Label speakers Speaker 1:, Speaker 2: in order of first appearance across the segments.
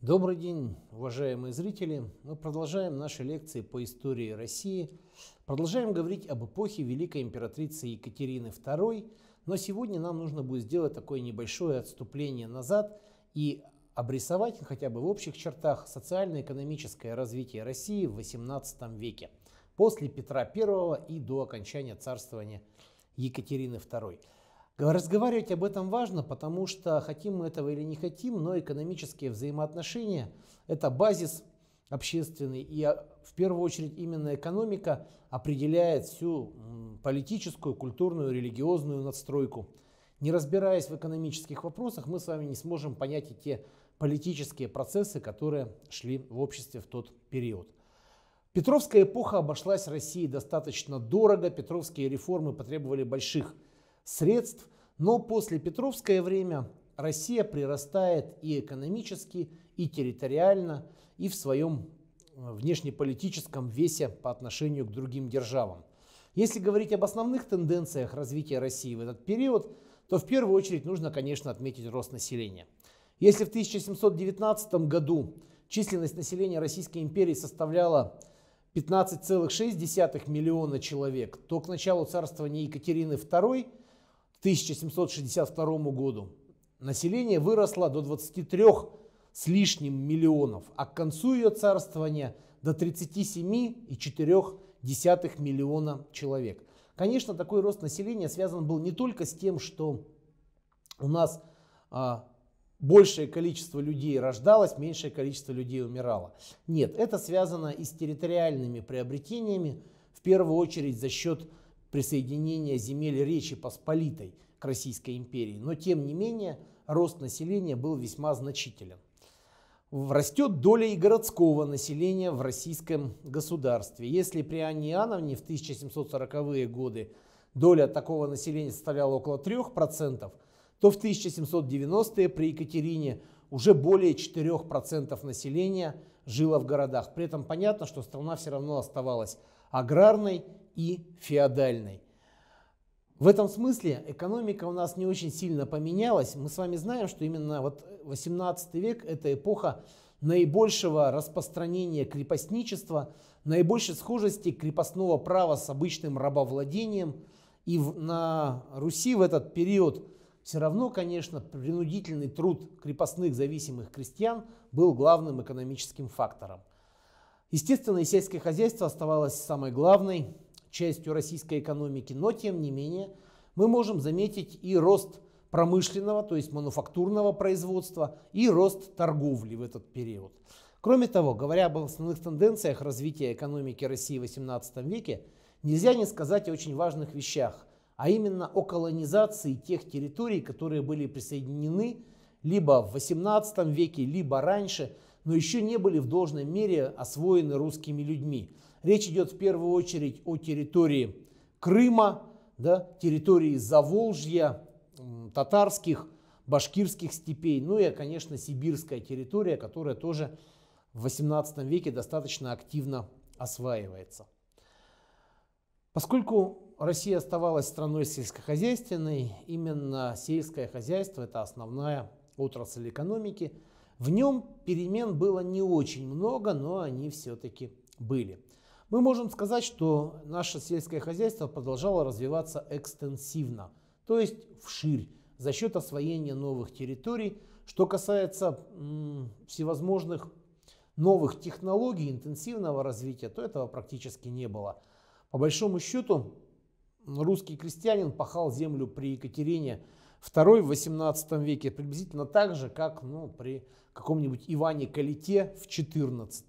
Speaker 1: Добрый день, уважаемые зрители! Мы продолжаем наши лекции по истории России, продолжаем говорить об эпохе великой императрицы Екатерины II, но сегодня нам нужно будет сделать такое небольшое отступление назад и обрисовать хотя бы в общих чертах социально-экономическое развитие России в XVIII веке, после Петра I и до окончания царствования Екатерины II. Разговаривать об этом важно, потому что хотим мы этого или не хотим, но экономические взаимоотношения – это базис общественный. И а, в первую очередь именно экономика определяет всю политическую, культурную, религиозную надстройку. Не разбираясь в экономических вопросах, мы с вами не сможем понять и те политические процессы, которые шли в обществе в тот период. Петровская эпоха обошлась России достаточно дорого, петровские реформы потребовали больших – средств, но после Петровское время Россия прирастает и экономически, и территориально, и в своем э, внешнеполитическом весе по отношению к другим державам. Если говорить об основных тенденциях развития России в этот период, то в первую очередь нужно, конечно, отметить рост населения. Если в 1719 году численность населения Российской империи составляла 15,6 миллиона человек, то к началу царствования Екатерины II 1762 году население выросло до 23 с лишним миллионов, а к концу ее царствования до 37,4 миллиона человек. Конечно, такой рост населения связан был не только с тем, что у нас а, большее количество людей рождалось, меньшее количество людей умирало. Нет, это связано и с территориальными приобретениями, в первую очередь за счет присоединения земель Речи Посполитой к Российской империи, но тем не менее рост населения был весьма значителен. Растет доля и городского населения в российском государстве. Если при Анне Иоанновне в 1740-е годы доля такого населения составляла около 3%, то в 1790-е при Екатерине уже более 4% населения жило в городах. При этом понятно, что страна все равно оставалась аграрной, и феодальной. В этом смысле экономика у нас не очень сильно поменялась. Мы с вами знаем, что именно вот 18 век – это эпоха наибольшего распространения крепостничества, наибольшей схожести крепостного права с обычным рабовладением. И в, на Руси в этот период все равно, конечно, принудительный труд крепостных зависимых крестьян был главным экономическим фактором. Естественно, и сельское хозяйство оставалось самой главной частью российской экономики, но тем не менее мы можем заметить и рост промышленного, то есть мануфактурного производства, и рост торговли в этот период. Кроме того, говоря об основных тенденциях развития экономики России в XVIII веке, нельзя не сказать о очень важных вещах, а именно о колонизации тех территорий, которые были присоединены либо в XVIII веке, либо раньше, но еще не были в должной мере освоены русскими людьми – Речь идет в первую очередь о территории Крыма, да, территории Заволжья, татарских, башкирских степей, ну и, конечно, сибирская территория, которая тоже в XVIII веке достаточно активно осваивается. Поскольку Россия оставалась страной сельскохозяйственной, именно сельское хозяйство – это основная отрасль экономики. В нем перемен было не очень много, но они все-таки были. Мы можем сказать, что наше сельское хозяйство продолжало развиваться экстенсивно, то есть вширь, за счет освоения новых территорий. Что касается м, всевозможных новых технологий, интенсивного развития, то этого практически не было. По большому счету, русский крестьянин пахал землю при Екатерине II в 18 веке приблизительно так же, как ну, при каком-нибудь Иване Калите в 14.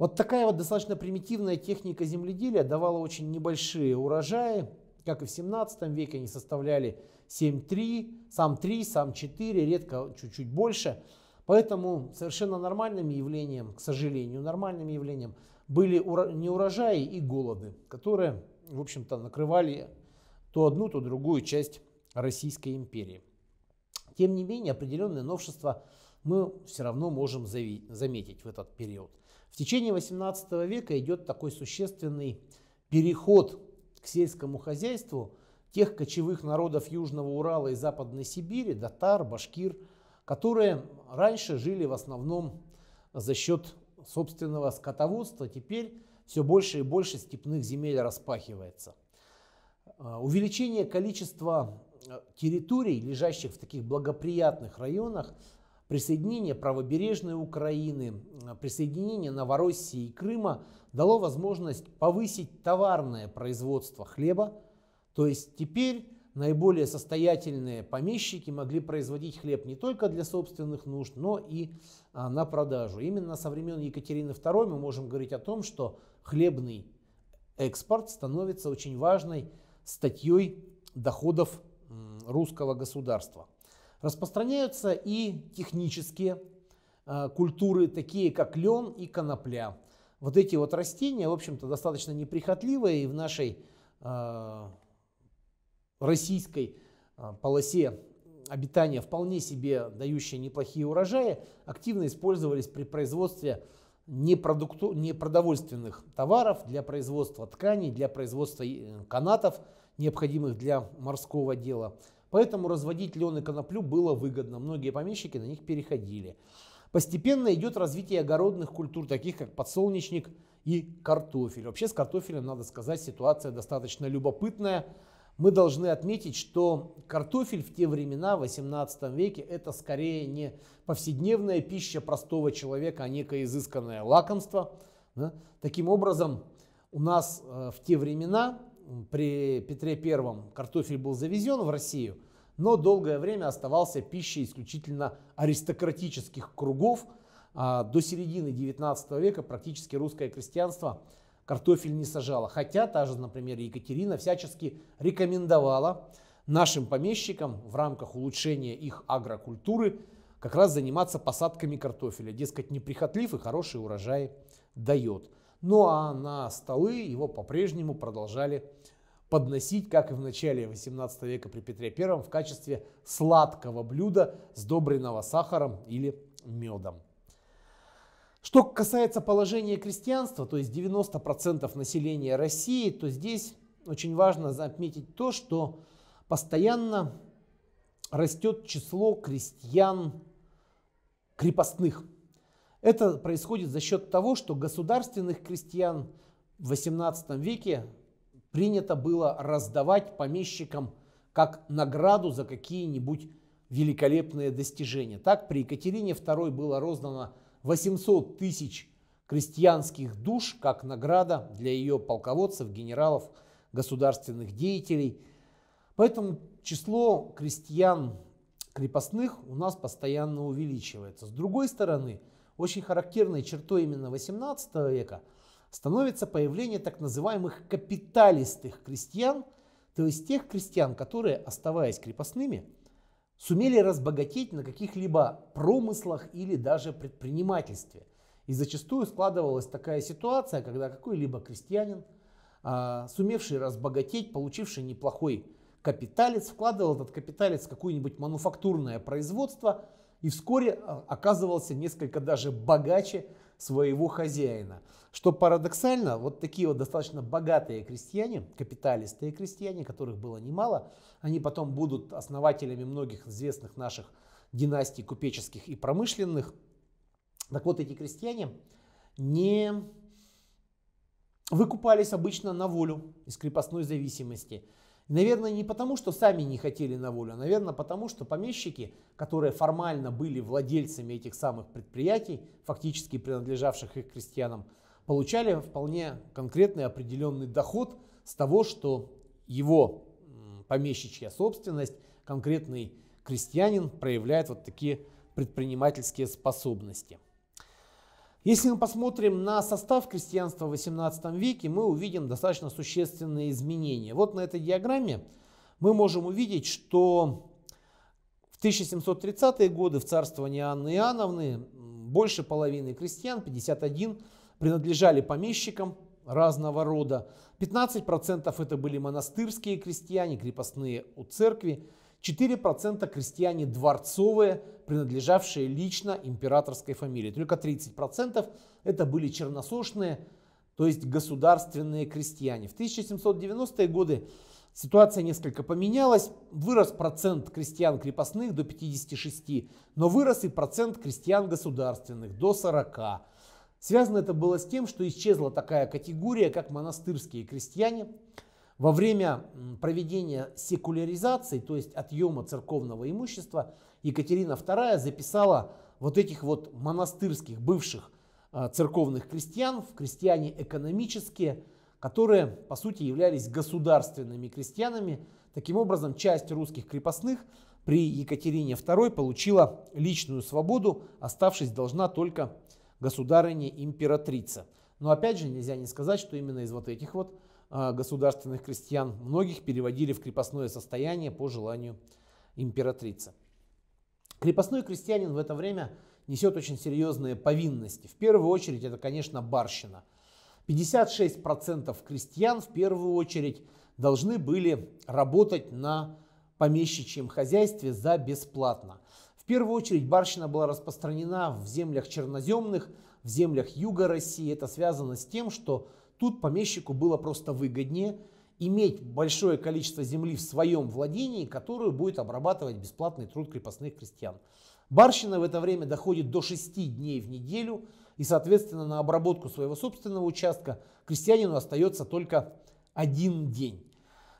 Speaker 1: Вот такая вот достаточно примитивная техника земледелия давала очень небольшие урожаи. Как и в 17 веке они составляли 7-3, сам 3, сам 4, редко чуть-чуть больше. Поэтому совершенно нормальным явлением, к сожалению, нормальным явлением были не урожаи и голоды, которые, в общем-то, накрывали то одну, то другую часть Российской империи. Тем не менее, определенные новшества мы все равно можем заметить в этот период. В течение 18 века идет такой существенный переход к сельскому хозяйству тех кочевых народов Южного Урала и Западной Сибири, датар, башкир, которые раньше жили в основном за счет собственного скотоводства, теперь все больше и больше степных земель распахивается. А, увеличение количества э, территорий, лежащих в таких благоприятных районах, Присоединение правобережной Украины, э, присоединение Новороссии и Крыма дало возможность повысить товарное производство хлеба, то есть теперь наиболее состоятельные помещики могли производить хлеб не только для собственных нужд, но и а, на продажу. Именно со времен Екатерины II мы можем говорить о том, что хлебный экспорт становится очень важной статьей доходов русского государства. Распространяются и технические э, культуры, такие как лен и конопля. Вот эти вот растения, в общем-то, достаточно неприхотливые и в нашей э, российской э, полосе обитания вполне себе дающие неплохие урожаи, активно использовались при производстве непродукту... непродовольственных товаров для производства тканей, для производства канатов, необходимых для морского дела. Поэтому разводить лен и коноплю было выгодно. Многие помещики на них переходили. Постепенно идет развитие огородных культур, таких как подсолнечник и картофель. Вообще с картофелем, надо сказать, ситуация достаточно любопытная. Мы должны отметить, что картофель в те времена, в 18 веке, это скорее не повседневная пища простого человека, а некое изысканное лакомство. Да? Таким образом, у нас э, в те времена при Петре Первом картофель был завезен в Россию, но долгое время оставался пищей исключительно аристократических кругов. А до середины 19 века практически русское крестьянство картофель не сажало. Хотя та же, например, Екатерина всячески рекомендовала нашим помещикам в рамках улучшения их агрокультуры как раз заниматься посадками картофеля. Дескать, неприхотлив и хорошие урожаи дает. Ну а на столы его по-прежнему продолжали подносить, как и в начале 18 века при Петре I, в качестве сладкого блюда, сдобренного сахаром или медом. Что касается положения крестьянства, то есть 90% населения России, то здесь очень важно отметить то, что постоянно растет число крестьян крепостных – это происходит за счет того, что государственных крестьян в XVIII веке принято было раздавать помещикам как награду за какие-нибудь великолепные достижения. Так при Екатерине II было роздано 800 тысяч крестьянских душ как награда для ее полководцев, генералов, государственных деятелей. Поэтому число крестьян крепостных у нас постоянно увеличивается. С другой стороны, очень характерной чертой именно 18 века становится появление так называемых капиталистых крестьян, то есть тех крестьян, которые, оставаясь крепостными, сумели разбогатеть на каких-либо промыслах или даже предпринимательстве. И зачастую складывалась такая ситуация, когда какой-либо крестьянин, а, сумевший разбогатеть, получивший неплохой капиталец, вкладывал этот капиталец в какое-нибудь мануфактурное производство – и вскоре э, оказывался несколько даже богаче своего хозяина. Что парадоксально, вот такие вот достаточно богатые крестьяне, капиталистые крестьяне, которых было немало, они потом будут основателями многих известных наших династий купеческих и промышленных. Так вот, эти крестьяне не выкупались обычно на волю из крепостной зависимости – Наверное, не потому, что сами не хотели на волю, а, наверное, потому, что помещики, которые формально были владельцами этих самых предприятий, фактически принадлежавших их крестьянам, получали вполне конкретный определенный доход с того, что его помещичья собственность, конкретный крестьянин проявляет вот такие предпринимательские способности. Если мы посмотрим на состав крестьянства в 18 веке, мы увидим достаточно существенные изменения. Вот на этой диаграмме мы можем увидеть, что в 1730-е годы в царствовании Анны Иоанновны больше половины крестьян, 51, принадлежали помещикам разного рода. 15% это были монастырские крестьяне, крепостные у церкви. 4% крестьяне дворцовые, принадлежавшие лично императорской фамилии. Только 30% это были черносошные, то есть государственные крестьяне. В 1790-е годы ситуация несколько поменялась. Вырос процент крестьян крепостных до 56, но вырос и процент крестьян государственных до 40. Связано это было с тем, что исчезла такая категория, как монастырские крестьяне – во время проведения секуляризации, то есть отъема церковного имущества, Екатерина II записала вот этих вот монастырских бывших э, церковных крестьян в крестьяне экономические, которые по сути являлись государственными крестьянами. Таким образом, часть русских крепостных при Екатерине II получила личную свободу, оставшись должна только государыне императрица. Но опять же нельзя не сказать, что именно из вот этих вот а, государственных крестьян, многих переводили в крепостное состояние по желанию императрицы. Крепостной крестьянин в это время несет очень серьезные повинности. В первую очередь это, конечно, барщина. 56% крестьян в первую очередь должны были работать на помещичьем хозяйстве за бесплатно. В первую очередь барщина была распространена в землях черноземных, в землях юга России. Это связано с тем, что Тут помещику было просто выгоднее иметь большое количество земли в своем владении, которую будет обрабатывать бесплатный труд крепостных крестьян. Барщина в это время доходит до 6 дней в неделю, и, соответственно, на обработку своего собственного участка крестьянину остается только один день.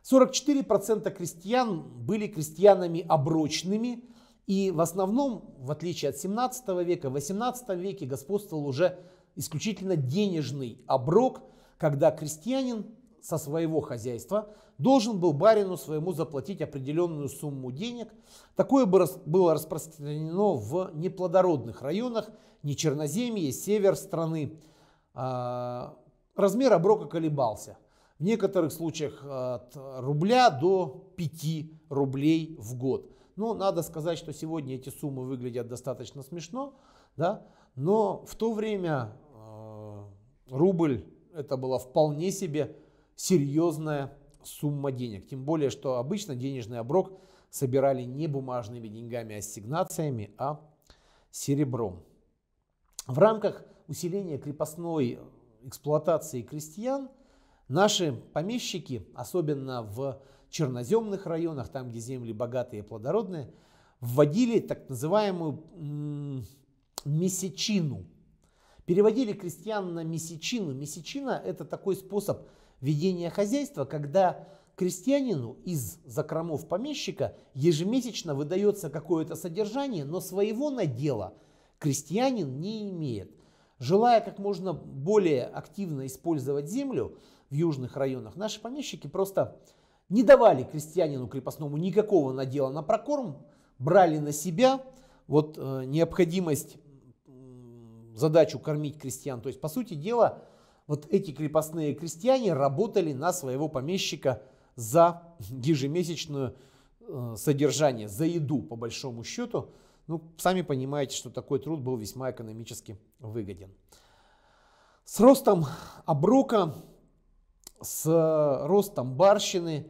Speaker 1: 44% крестьян были крестьянами оброчными, и в основном, в отличие от 17 века, в 18 веке господствовал уже исключительно денежный оброк – когда крестьянин со своего хозяйства должен был барину своему заплатить определенную сумму денег. Такое было распространено в неплодородных районах, не Черноземье, север страны. А, размер оброка колебался. В некоторых случаях от рубля до 5 рублей в год. Но надо сказать, что сегодня эти суммы выглядят достаточно смешно, да? но в то время а, рубль это была вполне себе серьезная сумма денег. Тем более, что обычно денежный оброк собирали не бумажными деньгами, ассигнациями, а серебром. В рамках усиления крепостной эксплуатации крестьян наши помещики, особенно в черноземных районах, там, где земли богатые и плодородные, вводили так называемую месячину – Переводили крестьян на месячину. Месячина – это такой способ ведения хозяйства, когда крестьянину из закромов помещика ежемесячно выдается какое-то содержание, но своего надела крестьянин не имеет. Желая как можно более активно использовать землю в южных районах, наши помещики просто не давали крестьянину крепостному никакого надела на прокорм, брали на себя вот э, необходимость задачу кормить крестьян. То есть, по сути дела, вот эти крепостные крестьяне работали на своего помещика за ежемесячную э, содержание, за еду, по большому счету. Ну, сами понимаете, что такой труд был весьма экономически выгоден. С ростом оброка, с э, ростом барщины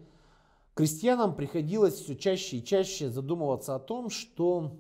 Speaker 1: крестьянам приходилось все чаще и чаще задумываться о том, что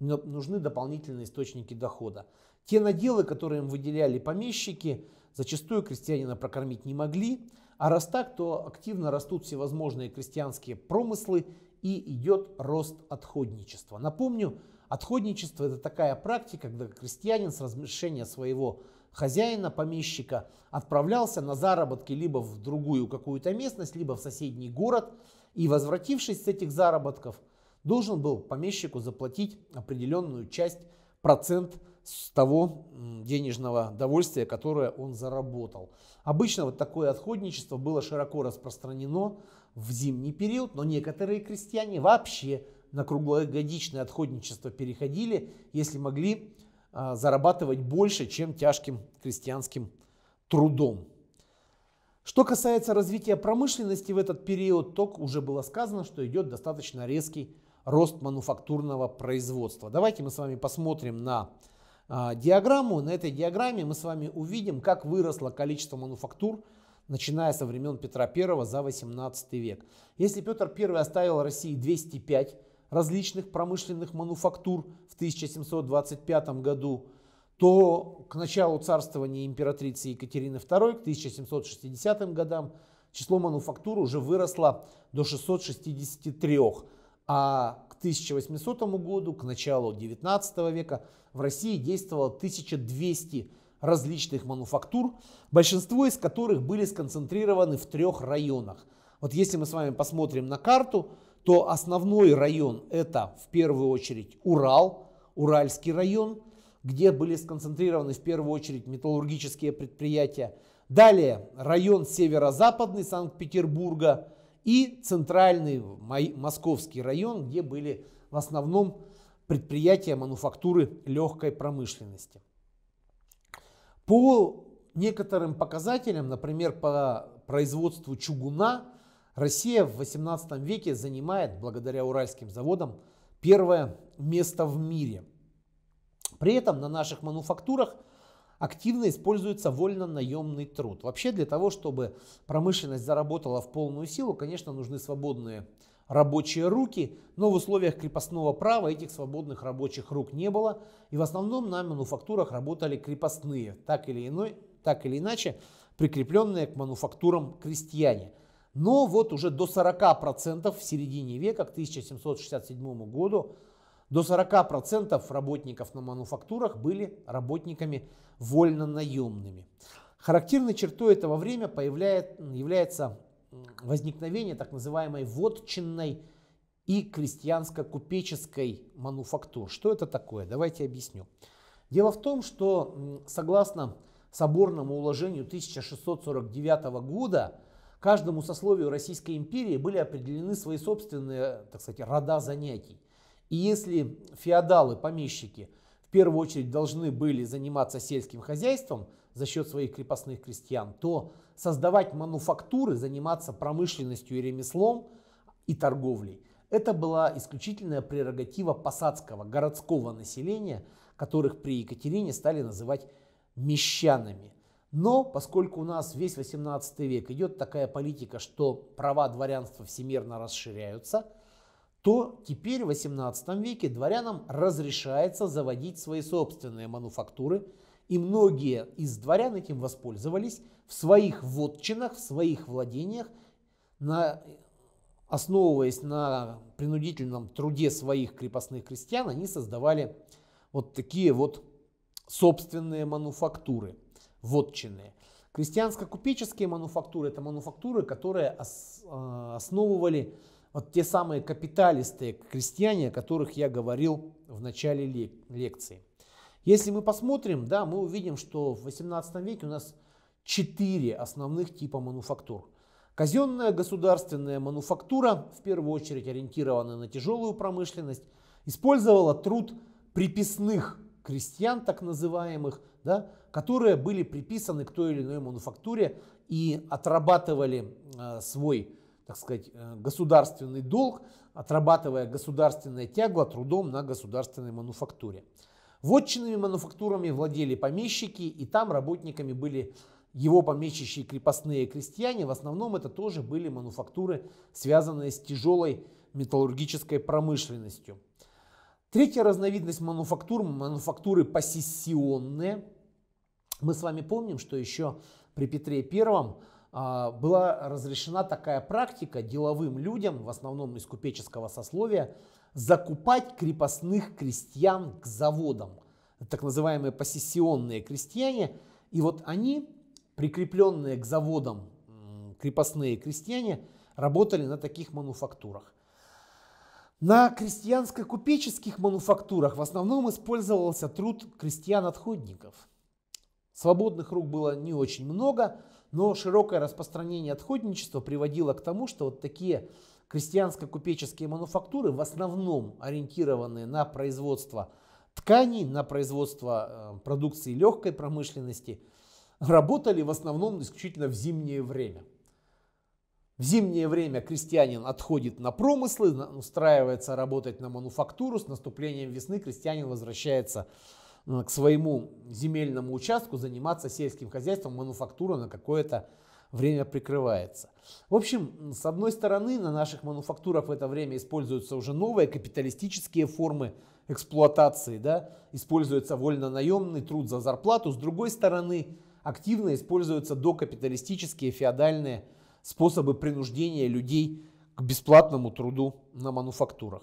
Speaker 1: ну, нужны дополнительные источники дохода. Те наделы, которые им выделяли помещики, зачастую крестьянина прокормить не могли, а раз так, то активно растут всевозможные крестьянские промыслы и идет рост отходничества. Напомню, отходничество это такая практика, когда крестьянин с размещения своего хозяина, помещика, отправлялся на заработки либо в другую какую-то местность, либо в соседний город, и возвратившись с этих заработков, должен был помещику заплатить определенную часть, процент с того денежного довольствия, которое он заработал. Обычно вот такое отходничество было широко распространено в зимний период, но некоторые крестьяне вообще на круглогодичное отходничество переходили, если могли а, зарабатывать больше, чем тяжким крестьянским трудом. Что касается развития промышленности в этот период, то уже было сказано, что идет достаточно резкий рост мануфактурного производства. Давайте мы с вами посмотрим на а, диаграмму. На этой диаграмме мы с вами увидим, как выросло количество мануфактур, начиная со времен Петра I за 18 век. Если Петр I оставил России 205 различных промышленных мануфактур в 1725 году, то к началу царствования императрицы Екатерины II, к 1760 годам, число мануфактур уже выросло до 663 а к 1800 году, к началу 19 века в России действовало 1200 различных мануфактур, большинство из которых были сконцентрированы в трех районах. Вот если мы с вами посмотрим на карту, то основной район это в первую очередь Урал, Уральский район, где были сконцентрированы в первую очередь металлургические предприятия. Далее район северо-западный Санкт-Петербурга, и центральный московский район, где были в основном предприятия мануфактуры легкой промышленности. По некоторым показателям, например, по производству чугуна, Россия в 18 веке занимает, благодаря уральским заводам, первое место в мире. При этом на наших мануфактурах – активно используется вольно-наемный труд. Вообще для того, чтобы промышленность заработала в полную силу, конечно, нужны свободные рабочие руки, но в условиях крепостного права этих свободных рабочих рук не было, и в основном на мануфактурах работали крепостные, так или, иной, так или иначе прикрепленные к мануфактурам крестьяне. Но вот уже до 40% в середине века, к 1767 году, до 40% работников на мануфактурах были работниками вольно-наемными. Характерной чертой этого времени появляет, является возникновение так называемой вотчинной и крестьянско-купеческой мануфактур. Что это такое? Давайте объясню. Дело в том, что согласно соборному уложению 1649 года каждому сословию Российской империи были определены свои собственные, так сказать, рода занятий. И если феодалы, помещики в первую очередь должны были заниматься сельским хозяйством за счет своих крепостных крестьян, то создавать мануфактуры, заниматься промышленностью и ремеслом и торговлей – это была исключительная прерогатива посадского городского населения, которых при Екатерине стали называть мещанами. Но поскольку у нас весь 18 век идет такая политика, что права дворянства всемирно расширяются, то теперь в 18 веке дворянам разрешается заводить свои собственные мануфактуры, и многие из дворян этим воспользовались в своих вотчинах, в своих владениях, на, основываясь на принудительном труде своих крепостных крестьян, они создавали вот такие вот собственные мануфактуры, вотчинные. Крестьянско-купеческие мануфактуры – это мануфактуры, которые э, основывали вот те самые капиталисты, крестьяне, о которых я говорил в начале лекции. Если мы посмотрим, да, мы увидим, что в 18 веке у нас четыре основных типа мануфактур. Казенная государственная мануфактура, в первую очередь ориентированная на тяжелую промышленность, использовала труд приписных крестьян, так называемых, да, которые были приписаны к той или иной мануфактуре и отрабатывали э, свой так сказать, э, государственный долг, отрабатывая государственное тягло а трудом на государственной мануфактуре. Вотчинными мануфактурами владели помещики, и там работниками были его помещичьи крепостные крестьяне. В основном это тоже были мануфактуры, связанные с тяжелой металлургической промышленностью. Третья разновидность мануфактур – мануфактуры посессионные. Мы с вами помним, что еще при Петре Первом а, была разрешена такая практика деловым людям, в основном из купеческого сословия, закупать крепостных крестьян к заводам, так называемые посессионные крестьяне. И вот они, прикрепленные к заводам крепостные крестьяне, работали на таких мануфактурах. На крестьянско-купеческих мануфактурах в основном использовался труд крестьян-отходников. Свободных рук было не очень много – но широкое распространение отходничества приводило к тому, что вот такие крестьянско-купеческие мануфактуры, в основном ориентированные на производство тканей, на производство э, продукции легкой промышленности, работали в основном исключительно в зимнее время. В зимнее время крестьянин отходит на промыслы, устраивается работать на мануфактуру, с наступлением весны крестьянин возвращается Э, к своему земельному участку заниматься сельским хозяйством, мануфактура на какое-то время прикрывается. В общем, с одной стороны, на наших мануфактурах в это время используются уже новые капиталистические формы эксплуатации, да, используется вольно-наемный труд за зарплату, с другой стороны, активно используются докапиталистические феодальные способы принуждения людей к бесплатному труду на мануфактурах.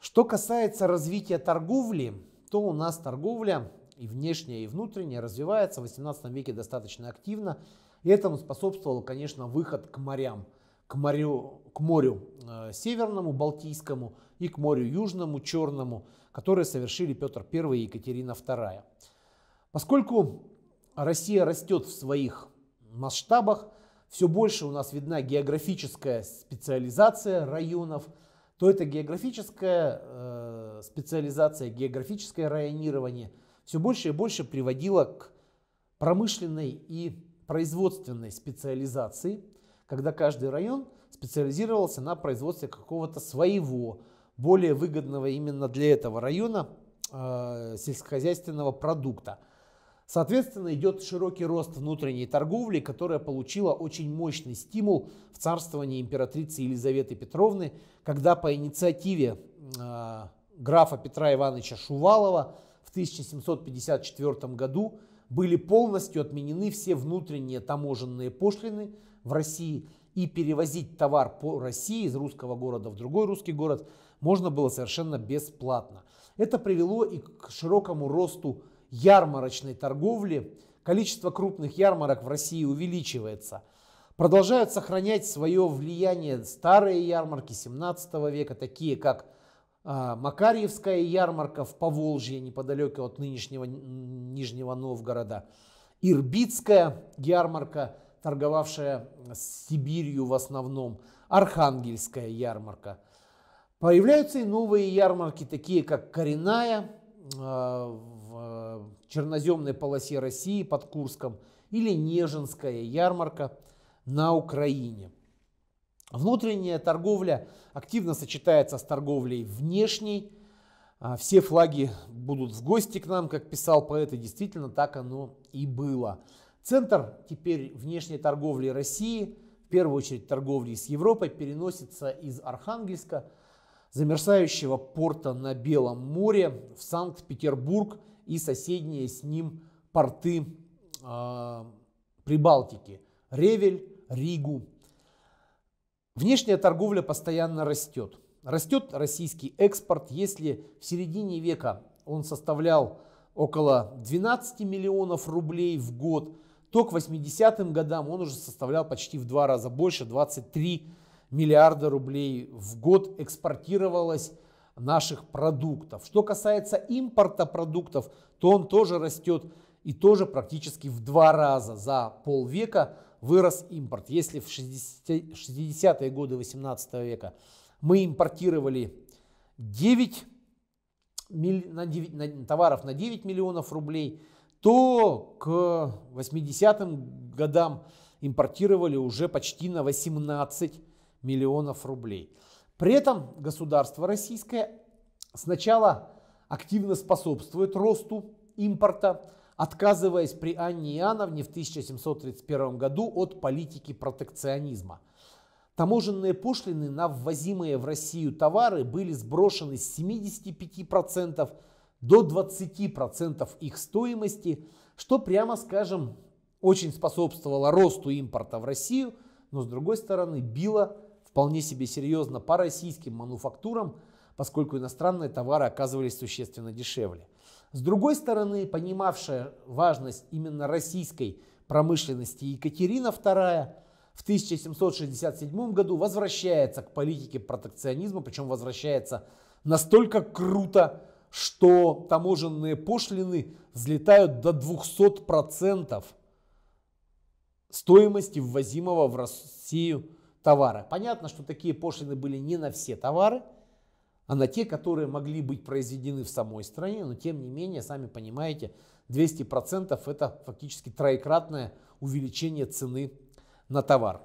Speaker 1: Что касается развития торговли, что у нас торговля и внешняя, и внутренняя развивается в 18 веке достаточно активно. И этому способствовал, конечно, выход к морям, к морю, к морю э, северному, балтийскому и к морю южному, черному, которые совершили Петр I и Екатерина II. Поскольку Россия растет в своих масштабах, все больше у нас видна географическая специализация районов – то это географическая э, специализация, географическое районирование все больше и больше приводило к промышленной и производственной специализации, когда каждый район специализировался на производстве какого-то своего, более выгодного именно для этого района э, сельскохозяйственного продукта – Соответственно, идет широкий рост внутренней торговли, которая получила очень мощный стимул в царствовании императрицы Елизаветы Петровны, когда по инициативе а, графа Петра Ивановича Шувалова в 1754 году были полностью отменены все внутренние таможенные пошлины в России, и перевозить товар по России из русского города в другой русский город можно было совершенно бесплатно. Это привело и к широкому росту ярмарочной торговли. Количество крупных ярмарок в России увеличивается. Продолжают сохранять свое влияние старые ярмарки 17 века, такие как а, Макарьевская ярмарка в Поволжье, неподалеку от нынешнего Нижнего Новгорода, Ирбитская ярмарка, торговавшая с Сибирью в основном, Архангельская ярмарка. Появляются и новые ярмарки, такие как Коренная а, э, черноземной полосе России под Курском или Нежинская ярмарка на Украине. Внутренняя торговля активно сочетается с торговлей внешней. А, все флаги будут в гости к нам, как писал поэт, и действительно так оно и было. Центр теперь внешней торговли России, в первую очередь торговли с Европой, переносится из Архангельска, замерзающего порта на Белом море, в Санкт-Петербург – и соседние с ним порты э, Прибалтики – Ревель, Ригу. Внешняя торговля постоянно растет. Растет российский экспорт. Если в середине века он составлял около 12 миллионов рублей в год, то к 80-м годам он уже составлял почти в два раза больше, 23 миллиарда рублей в год экспортировалось наших продуктов. Что касается импорта продуктов, то он тоже растет и тоже практически в два раза за полвека вырос импорт. Если в 60-е годы 18 века мы импортировали 9, на 9 на, товаров на 9 миллионов рублей, то к 80-м годам импортировали уже почти на 18 миллионов рублей. При этом государство российское сначала активно способствует росту импорта, отказываясь при Анне Иоанновне в 1731 году от политики протекционизма. Таможенные пошлины на ввозимые в Россию товары были сброшены с 75% до 20% их стоимости, что, прямо скажем, очень способствовало росту импорта в Россию, но с другой стороны било вполне себе серьезно по российским мануфактурам, поскольку иностранные товары оказывались существенно дешевле. С другой стороны, понимавшая важность именно российской промышленности Екатерина II в 1767 году возвращается к политике протекционизма, причем возвращается настолько круто, что таможенные пошлины взлетают до 200% стоимости ввозимого в Россию товары. Понятно, что такие пошлины были не на все товары, а на те, которые могли быть произведены в самой стране, но тем не менее, сами понимаете, 200% это фактически троекратное увеличение цены на товар.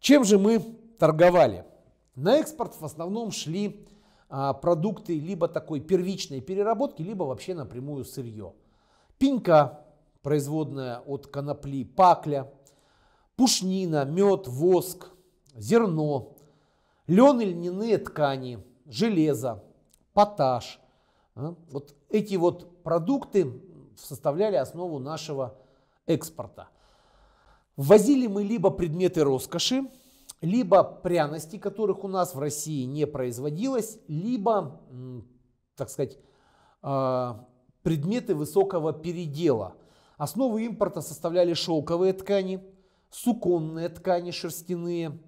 Speaker 1: Чем же мы торговали? На экспорт в основном шли а, продукты либо такой первичной переработки, либо вообще напрямую сырье. Пенька, производная от конопли, пакля, пушнина, мед, воск, зерно, лен и льняные ткани, железо, поташ. А? Вот эти вот продукты составляли основу нашего экспорта. Ввозили мы либо предметы роскоши, либо пряности, которых у нас в России не производилось, либо, так сказать, а, предметы высокого передела. Основу импорта составляли шелковые ткани, суконные ткани шерстяные,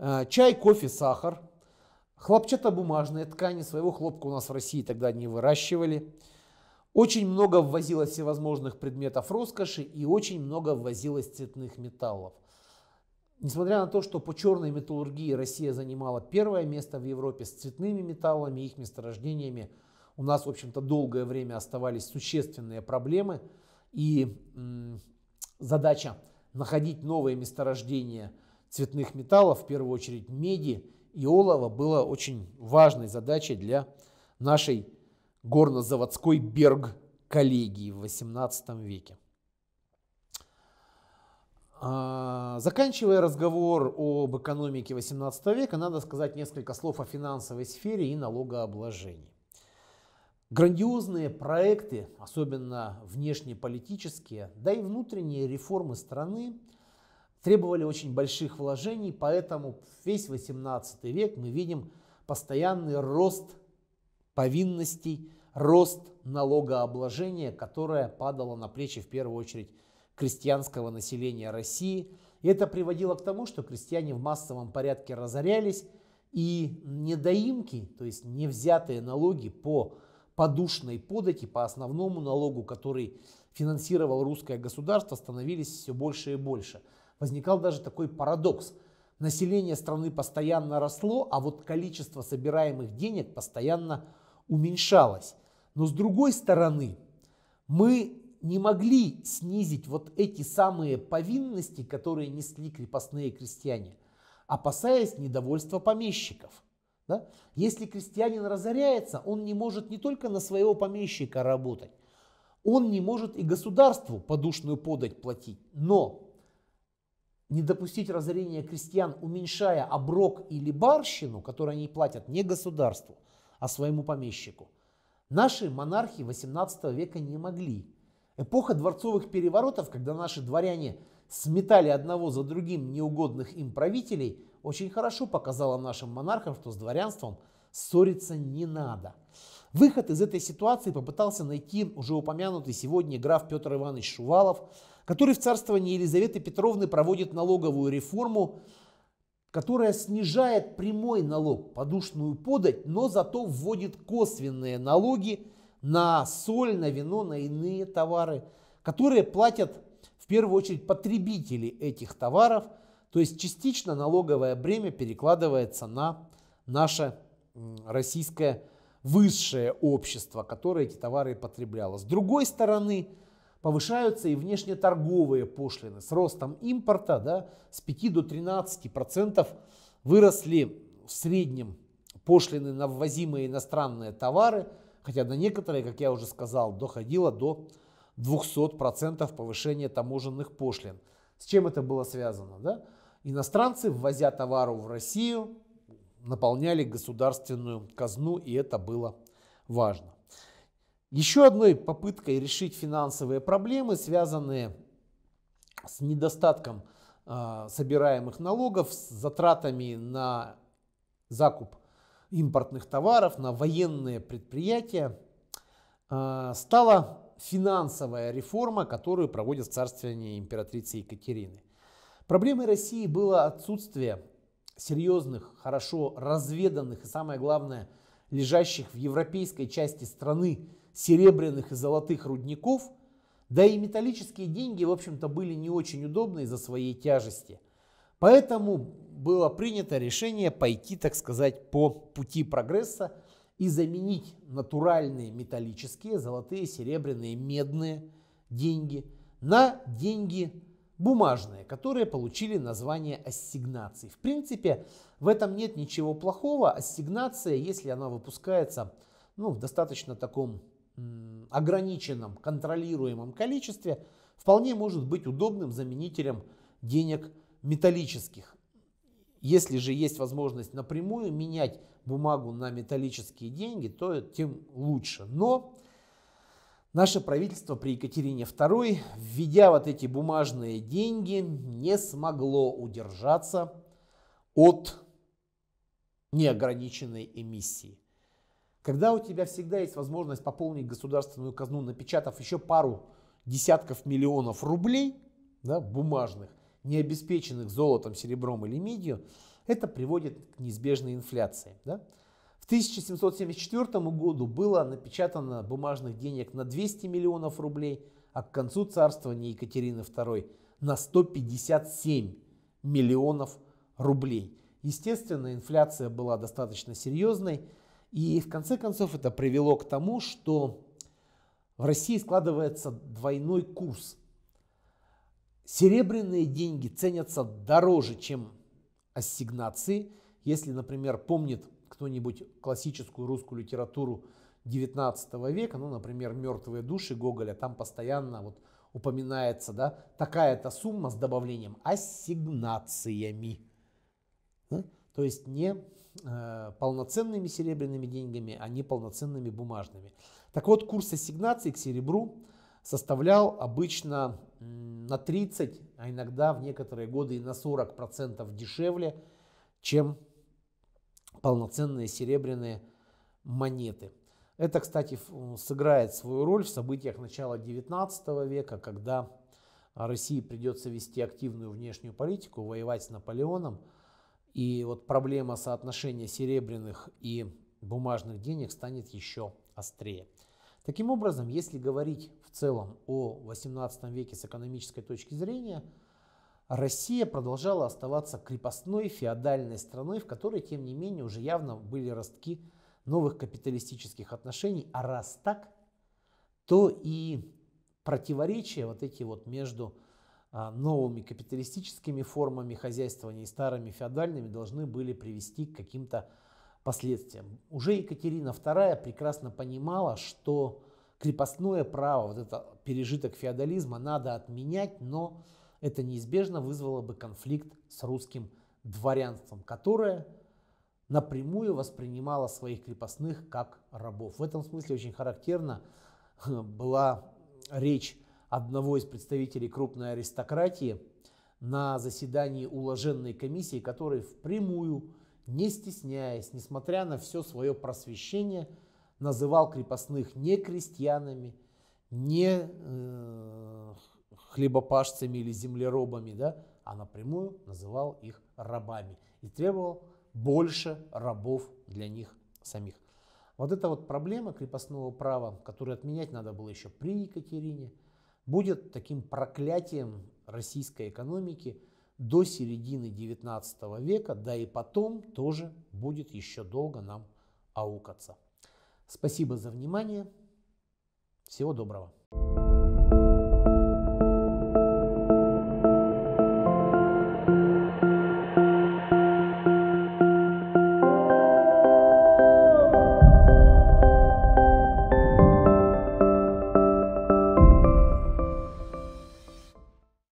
Speaker 1: Э, чай, кофе, сахар, хлопчатобумажные ткани, своего хлопка у нас в России тогда не выращивали. Очень много ввозилось всевозможных предметов роскоши и очень много ввозилось цветных металлов. Несмотря на то, что по черной металлургии Россия занимала первое место в Европе с цветными металлами и их месторождениями, у нас, в общем-то, долгое время оставались существенные проблемы. И задача находить новые месторождения – цветных металлов, в первую очередь меди и олова, было очень важной задачей для нашей горнозаводской Берг-коллегии в XVIII веке. А, заканчивая разговор об экономике XVIII века, надо сказать несколько слов о финансовой сфере и налогообложении. Грандиозные проекты, особенно внешнеполитические, да и внутренние реформы страны, требовали очень больших вложений, поэтому весь 18 век мы видим постоянный рост повинностей, рост налогообложения, которое падало на плечи в первую очередь крестьянского населения России. И это приводило к тому, что крестьяне в массовом порядке разорялись, и недоимки, то есть невзятые налоги по подушной подати, по основному налогу, который финансировал русское государство, становились все больше и больше – возникал даже такой парадокс. Население страны постоянно росло, а вот количество собираемых денег постоянно уменьшалось. Но с другой стороны, мы не могли снизить вот эти самые повинности, которые несли крепостные крестьяне, опасаясь недовольства помещиков. Да? Если крестьянин разоряется, он не может не только на своего помещика работать, он не может и государству подушную подать платить. Но не допустить разорения крестьян, уменьшая оброк или барщину, которую они платят не государству, а своему помещику, наши монархи 18 века не могли. Эпоха дворцовых переворотов, когда наши дворяне сметали одного за другим неугодных им правителей, очень хорошо показала нашим монархам, что с дворянством ссориться не надо. Выход из этой ситуации попытался найти уже упомянутый сегодня граф Петр Иванович Шувалов – который в царствовании Елизаветы Петровны проводит налоговую реформу, которая снижает прямой налог, подушную подать, но зато вводит косвенные налоги на соль, на вино, на иные товары, которые платят в первую очередь потребители этих товаров, то есть частично налоговое бремя перекладывается на наше российское высшее общество, которое эти товары потребляло. С другой стороны, повышаются и внешнеторговые пошлины. С ростом импорта да, с 5 до 13 процентов выросли в среднем пошлины на ввозимые иностранные товары, хотя на некоторые, как я уже сказал, доходило до 200% повышения таможенных пошлин. С чем это было связано? Да? Иностранцы, ввозя товару в Россию, наполняли государственную казну, и это было важно. Еще одной попыткой решить финансовые проблемы, связанные с недостатком а, собираемых налогов, с затратами на закуп импортных товаров, на военные предприятия, а, стала финансовая реформа, которую проводят в царствовании императрицы Екатерины. Проблемой России было отсутствие серьезных, хорошо разведанных и, самое главное, лежащих в европейской части страны серебряных и золотых рудников, да и металлические деньги, в общем-то, были не очень удобны из-за своей тяжести. Поэтому было принято решение пойти, так сказать, по пути прогресса и заменить натуральные металлические, золотые, серебряные, медные деньги на деньги бумажные, которые получили название ассигнаций. В принципе, в этом нет ничего плохого. Ассигнация, если она выпускается ну, в достаточно таком ограниченном, контролируемом количестве вполне может быть удобным заменителем денег металлических. Если же есть возможность напрямую менять бумагу на металлические деньги, то тем лучше. Но наше правительство при Екатерине II, введя вот эти бумажные деньги, не смогло удержаться от неограниченной эмиссии. Когда у тебя всегда есть возможность пополнить государственную казну, напечатав еще пару десятков миллионов рублей, да, бумажных, не обеспеченных золотом, серебром или медью, это приводит к неизбежной инфляции. Да? В 1774 году было напечатано бумажных денег на 200 миллионов рублей, а к концу царствования Екатерины II на 157 миллионов рублей. Естественно, инфляция была достаточно серьезной, и в конце концов это привело к тому, что в России складывается двойной курс. Серебряные деньги ценятся дороже, чем ассигнации. Если, например, помнит кто-нибудь классическую русскую литературу 19 века, ну, например, «Мертвые души» Гоголя, там постоянно вот упоминается, да, такая-то сумма с добавлением ассигнациями. То есть не Э, полноценными серебряными деньгами, а не полноценными бумажными. Так вот, курс ассигнаций к серебру составлял обычно на 30, а иногда в некоторые годы и на 40% дешевле, чем полноценные серебряные монеты. Это, кстати, сыграет свою роль в событиях начала 19 века, когда России придется вести активную внешнюю политику, воевать с Наполеоном – и вот проблема соотношения серебряных и бумажных денег станет еще острее. Таким образом, если говорить в целом о 18 веке с экономической точки зрения, Россия продолжала оставаться крепостной феодальной страной, в которой, тем не менее, уже явно были ростки новых капиталистических отношений. А раз так, то и противоречия вот эти вот между а, новыми капиталистическими формами хозяйствования и старыми феодальными должны были привести к каким-то последствиям. Уже Екатерина II прекрасно понимала, что крепостное право, вот это пережиток феодализма надо отменять, но это неизбежно вызвало бы конфликт с русским дворянством, которое напрямую воспринимало своих крепостных как рабов. В этом смысле очень характерно э, была речь одного из представителей крупной аристократии на заседании уложенной комиссии, который впрямую, не стесняясь, несмотря на все свое просвещение, называл крепостных не крестьянами, не э, хлебопашцами или землеробами, да, а напрямую называл их рабами и требовал больше рабов для них самих. Вот эта вот проблема крепостного права, которую отменять надо было еще при Екатерине – будет таким проклятием российской экономики до середины 19 века, да и потом тоже будет еще долго нам аукаться. Спасибо за внимание. Всего доброго.